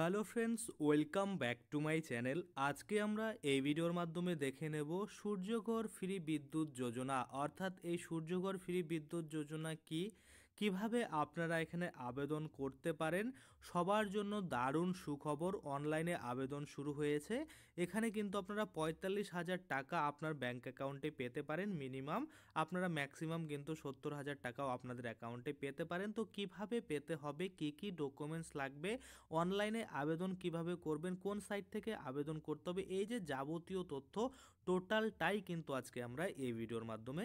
hello friends welcome back to my channel আজকে আমরা এই ভিডিওর মাধ্যমে দেখে নেব সূর্যঘর ফ্রি বিদ্যুৎ যোজনা অর্থাৎ এই সূর্যঘর ফ্রি বিদ্যুৎ যোজনা কি কিভাবে আপনারা এখানে আবেদন করতে পারেন সবার জন্য দারুণ সুখবর অনলাইনে আবেদন শুরু হয়েছে এখানে কিন্তু আপনারা পঁয়তাল্লিশ হাজার টাকা আপনার ব্যাঙ্ক অ্যাকাউন্টে পেতে পারেন মিনিমাম আপনারা ম্যাক্সিমাম কিন্তু সত্তর হাজার টাকাও আপনাদের অ্যাকাউন্টে পেতে পারেন তো কিভাবে পেতে হবে কি কি ডকুমেন্টস লাগবে অনলাইনে আবেদন কিভাবে করবেন কোন সাইট থেকে আবেদন করতে হবে এই যে যাবতীয় তথ্য টোটালটাই কিন্তু আজকে আমরা এই ভিডিওর মাধ্যমে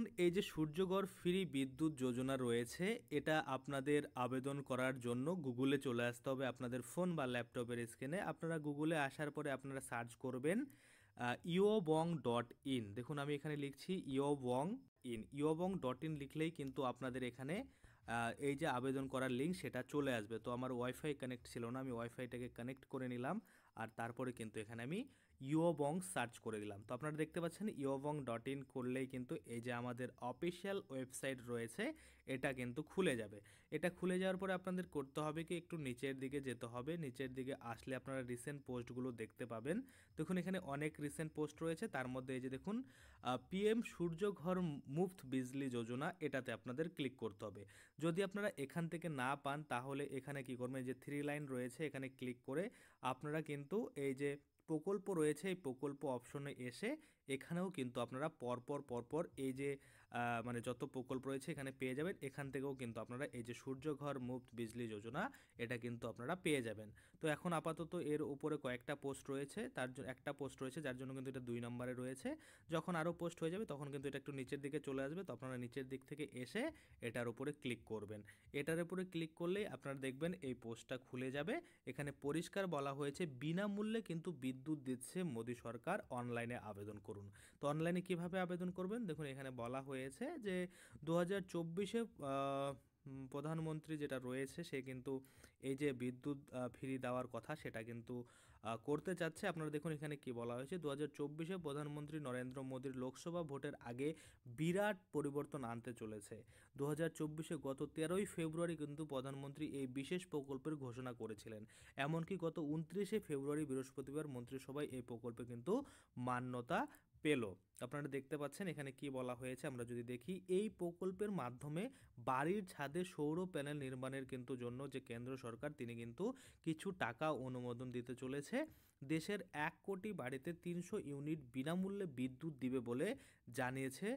এখন এই যে সূর্যগড় ফ্রি বিদ্যুৎ যোজনা রয়েছে এটা আপনাদের আবেদন করার জন্য গুগলে চলে আসতে হবে আপনাদের ফোন বা ল্যাপটপের স্ক্রিনে আপনারা গুগলে আসার পরে আপনারা সার্চ করবেন বং ডট ইন দেখুন আমি এখানে লিখছি bong in bong dot in লিখলেই কিন্তু আপনাদের এখানে এই যে আবেদন করার লিঙ্ক সেটা চলে আসবে তো আমার ওয়াইফাই কানেক্ট ছিল না আমি ওয়াইফাইটাকে কানেক্ট করে নিলাম আর তারপরে কিন্তু এখানে আমি ইয়োবং সার্চ করে দিলাম তো আপনারা দেখতে পাচ্ছেন ইয়োবং ডট ইন করলেই কিন্তু এই যে আমাদের অফিসিয়াল ওয়েবসাইট রয়েছে এটা কিন্তু খুলে যাবে এটা খুলে যাওয়ার পরে আপনাদের করতে হবে কি একটু নিচের দিকে যেতে হবে নিচের দিকে আসলে আপনারা রিসেন্ট পোস্টগুলো দেখতে পাবেন দেখুন এখানে অনেক রিসেন্ট পোস্ট রয়েছে তার মধ্যে এই যে দেখুন পিএম সূর্যঘর মুফত বিজলি যোজনা এটাতে আপনাদের ক্লিক করতে হবে যদি আপনারা এখান থেকে না পান তাহলে এখানে কি করবেন যে থ্রি লাইন রয়েছে এখানে ক্লিক করে আপনারা কিন্তু এই যে প্রকল্প রয়েছে এই প্রকল্প অপশনে এসে এখানেও কিন্তু আপনারা পরপর পরপর এই যে মানে যত প্রকল্প রয়েছে এখানে পেয়ে যাবেন এখান থেকেও কিন্তু আপনারা এই যে সূর্যঘর মুফত বিজলি যোজনা এটা কিন্তু আপনারা পেয়ে যাবেন তো এখন আপাতত এর উপরে কয়েকটা পোস্ট রয়েছে তার একটা পোস্ট রয়েছে যার জন্য কিন্তু এটা দুই নম্বরে রয়েছে যখন আরও পোস্ট হয়ে যাবে তখন কিন্তু এটা একটু নিচের দিকে চলে আসবে তো আপনারা নিচের দিক থেকে এসে এটার উপরে ক্লিক করবেন এটার উপরে ক্লিক করলেই আপনারা দেখবেন এই পোস্টটা খুলে যাবে এখানে পরিষ্কার বলা হয়েছে বিনামূল্যে কিন্তু বিদ্যুৎ দিচ্ছে মোদী সরকার অনলাইনে আবেদন করুন করুন তো অনলাইনে কিভাবে আবেদন করবেন দেখুন এখানে বলা হয়েছে যে দু হাজার চব্বিশে প্রধানমন্ত্রী যেটা রয়েছে সে কিন্তু এই যে বিদ্যুৎ ফ্রি দেওয়ার কথা সেটা কিন্তু করতে চাচ্ছে আপনারা দেখুন এখানে কি বলা হয়েছে দু হাজার চব্বিশে প্রধানমন্ত্রী নরেন্দ্র মোদীর লোকসভা ভোটের আগে বিরাট পরিবর্তন আনতে চলেছে দু হাজার চব্বিশে গত তেরোই ফেব্রুয়ারি কিন্তু প্রধানমন্ত্রী এই বিশেষ প্রকল্পের ঘোষণা করেছিলেন এমনকি গত উনত্রিশে ফেব্রুয়ারি বৃহস্পতিবার মন্ত্রিসভায় এই প্রকল্পে কিন্তু মান্যতা পেল আপনারা দেখতে পাচ্ছেন এখানে কি বলা হয়েছে আমরা যদি দেখি এই প্রকল্পের মাধ্যমে বাড়ির ছাদে সৌর প্যানেল নির্মাণের কিন্তু জন্য যে কেন্দ্র সরকার তিনি কিন্তু কিছু টাকা অনুমোদন দিতে চলেছে দেশের এক কোটি বাড়িতে তিনশো ইউনিট বিনামূল্যে বিদ্যুৎ দিবে বলে জানিয়েছে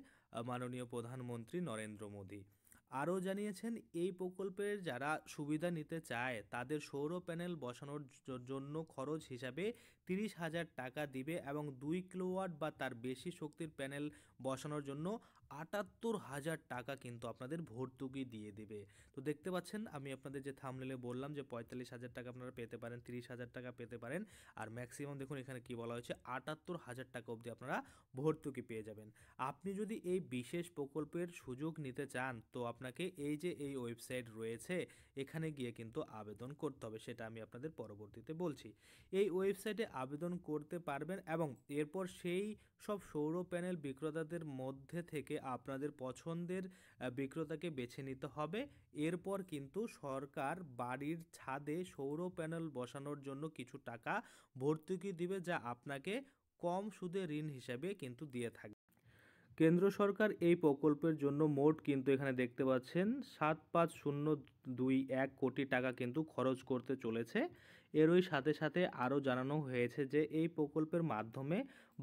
মাননীয় প্রধানমন্ত্রী নরেন্দ্র মোদী আরও জানিয়েছেন এই প্রকল্পের যারা সুবিধা নিতে চায় তাদের সৌর প্যানেল বসানোর জন্য খরচ হিসাবে তিরিশ হাজার টাকা দিবে এবং দুই কিলোওয়াট বা তার বেশি শক্তির প্যানেল বসানোর জন্য আটাত্তর হাজার টাকা কিন্তু আপনাদের ভর্তুকি দিয়ে দেবে তো দেখতে পাচ্ছেন আমি আপনাদের যে থামলেলে বললাম যে পঁয়তাল্লিশ হাজার টাকা আপনারা পেতে পারেন তিরিশ হাজার টাকা পেতে পারেন আর ম্যাক্সিমাম দেখুন এখানে কি বলা হয়েছে আটাত্তর হাজার টাকা অবধি আপনারা ভর্তুকি পেয়ে যাবেন আপনি যদি এই বিশেষ প্রকল্পের সুযোগ নিতে চান তো আপনাকে এই যে এই ওয়েবসাইট রয়েছে এখানে গিয়ে কিন্তু আবেদন করতে হবে সেটা আমি আপনাদের পরবর্তীতে বলছি এই ওয়েবসাইটে আবেদন করতে পারবেন এবং এরপর সেই সব সৌর প্যানেল বিক্রেতাদের মধ্যে থেকে আপনাদের পছন্দের বিক্রেতাকে বেছে নিতে হবে এরপর কিন্তু সরকার বাড়ির ছাদে সৌর প্যানেল বসানোর জন্য কিছু টাকা ভর্তুকি দিবে যা আপনাকে কম সুদে ঋণ হিসাবে কিন্তু দিয়ে থাকে কেন্দ্র সরকার এই প্রকল্পের জন্য মোট কিন্তু এখানে দেখতে পাচ্ছেন সাত পাঁচ শূন্য দুই এক কোটি টাকা কিন্তু খরচ করতে চলেছে এরই সাথে সাথে আরও জানানো হয়েছে যে এই প্রকল্পের মাধ্যমে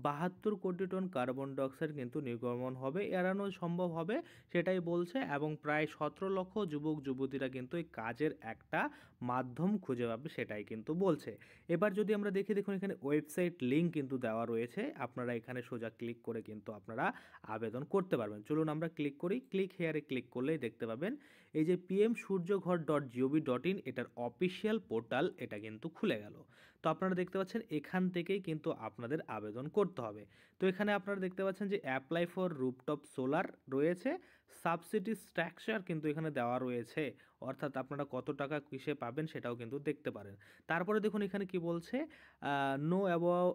বাহাত্তর কোটি টন কার্বন ডাইঅক্সাইড কিন্তু নির্গমন হবে এড়ানো সম্ভব হবে সেটাই বলছে এবং প্রায় সতেরো লক্ষ যুবক যুবতীরা কিন্তু এই কাজের একটা মাধ্যম খুঁজে পাবে সেটাই কিন্তু বলছে এবার যদি আমরা দেখি দেখুন এখানে ওয়েবসাইট লিঙ্ক কিন্তু দেওয়া রয়েছে আপনারা এখানে সোজা ক্লিক করে কিন্তু আপনারা আবেদন করতে পারবেন চলুন আমরা ক্লিক করি ক্লিক হেয়ারে ক্লিক করলেই দেখতে পাবেন এই যে PM Suryaghar dot gov dot in এটার অফিসিয়াল পোর্টাল এটা কিন্তু খুলে গেল তো আপনারা দেখতে পাচ্ছেন এখান থেকেই কিন্তু আপনাদের আবেদন করতে হবে তো এখানে আপনারা দেখতে পাচ্ছেন যে অ্যাপ্লাই ফর রুপটপ সোলার রয়েছে সাবসিডি স্ট্রাকচার কিন্তু এখানে দেওয়া রয়েছে অর্থাৎ আপনারা কত টাকা কিসে পাবেন সেটাও কিন্তু দেখতে পারেন তারপরে দেখুন এখানে কি বলছে নো অ্যাবাউ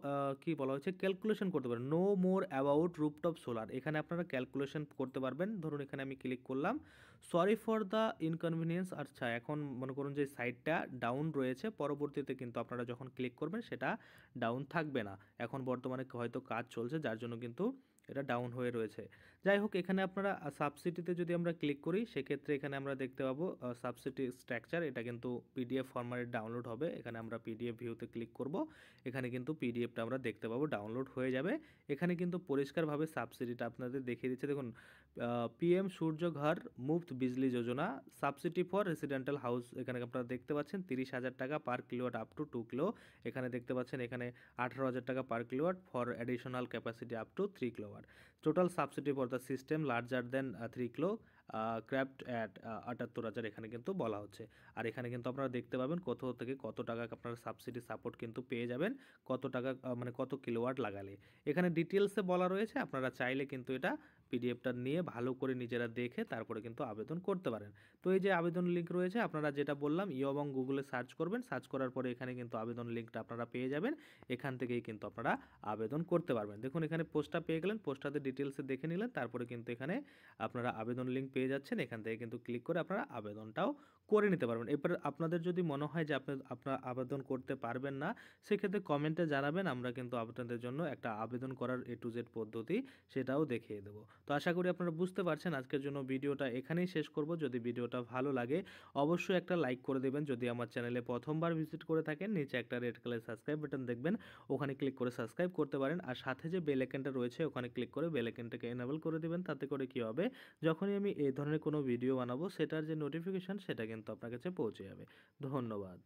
কি বলা হয়েছে ক্যালকুলেশন করতে পারেন know more about rooftop solar এখানে আপনারা ক্যালকুলেশন করতে পারবেন ধরুন এখানে আমি ক্লিক করলাম সরি ফর দ্য ইনকনভিনিয়েন্স আচ্ছা এখন মনে করুন যে সাইটটা ডাউন রয়েছে পরবর্তীতে কিন্তু আপনারা যখন ক্লিক করবেন সেটা ডাউন থাকবে না এখন বর্তমানে হয়তো কাজ চলছে যার জন্য কিন্তু এটা ডাউন হয়ে রয়েছে যাই হোক এখানে আপনারা সাবসিডিতে যদি আমরা ক্লিক করি সেক্ষেত্রে এখানে আমরা দেখতে পাবো সাবসিডি স্ট্রাকচার এটা কিন্তু পিডিএফ ফর্মারে ডাউনলোড হবে এখানে আমরা পিডিএফ ভিউতে ক্লিক করব এখানে কিন্তু পিডিএফটা আমরা দেখতে পাবো ডাউনলোড হয়ে যাবে এখানে কিন্তু পরিষ্কারভাবে সাবসিডিটা আপনাদের দেখিয়ে দিচ্ছে দেখুন PM Surya Ghar Muft Bijli Yojana subsidy for residential house এখানে আপনারা দেখতে পাচ্ছেন তিরিশ হাজার টাকা per kilowatt up to two kilo এখানে দেখতে পাচ্ছেন এখানে আঠারো হাজার টাকা per kilowatt for additional capacity up to three kilowatt total subsidy for the system larger than uh, 3 kilo capped at আটাত্তর হাজার এখানে কিন্তু বলা হচ্ছে আর এখানে কিন্তু আপনারা দেখতে পাবেন কত থেকে কত টাকা আপনারা সাবসিডি সাপোর্ট কিন্তু পেয়ে যাবেন কত টাকা মানে কত কিলোওয়াট লাগালে এখানে ডিটেলসে বলা রয়েছে আপনারা চাইলে কিন্তু এটা পিডিএফটা নিয়ে ভালো করে নিজেরা দেখে তারপরে কিন্তু আবেদন করতে পারেন তো এই যে আবেদন লিঙ্ক রয়েছে আপনারা যেটা বললাম এবং গুগলে সার্চ করবেন সার্চ করার পরে এখানে কিন্তু আবেদন লিঙ্কটা আপনারা পেয়ে যাবেন এখান থেকেই কিন্তু আপনারা আবেদন করতে পারবেন দেখুন এখানে পোস্টটা পেয়ে গেলেন পোস্টটাতে ডিটেলসে দেখে নিলেন তারপরে কিন্তু এখানে আপনারা আবেদন লিঙ্ক পেয়ে পেয়ে যাচ্ছেন এখান থেকে কিন্তু ক্লিক করে আপনারা আবেদনটাও করে নিতে পারবেন এবার আপনাদের যদি মনে হয় যে আপনি আপনার আবেদন করতে পারবেন না সেক্ষেত্রে কমেন্টে জানাবেন আমরা কিন্তু আপনাদের জন্য একটা আবেদন করার এ টু জেড পদ্ধতি সেটাও দেখিয়ে দেবো তো আশা করি আপনারা বুঝতে পারছেন আজকের জন্য ভিডিওটা এখানেই শেষ করব যদি ভিডিওটা ভালো লাগে অবশ্যই একটা লাইক করে দেবেন যদি আমার চ্যানেলে প্রথমবার ভিজিট করে থাকেন নিচে একটা রেড কালার সাবস্ক্রাইব বাটন দেখবেন ওখানে ক্লিক করে সাবস্ক্রাইব করতে পারেন আর সাথে যে বেল আইকনটা রয়েছে ওখানে ক্লিক করে বেল আইকনটাকে করে দেবেন তাতে করে কি হবে যখনই আমি এই ধরনের কোনো ভিডিও বানাবো সেটার যে নোটিফিকেশান সেটা কিন্তু আপনার কাছে পৌঁছে যাবে ধন্যবাদ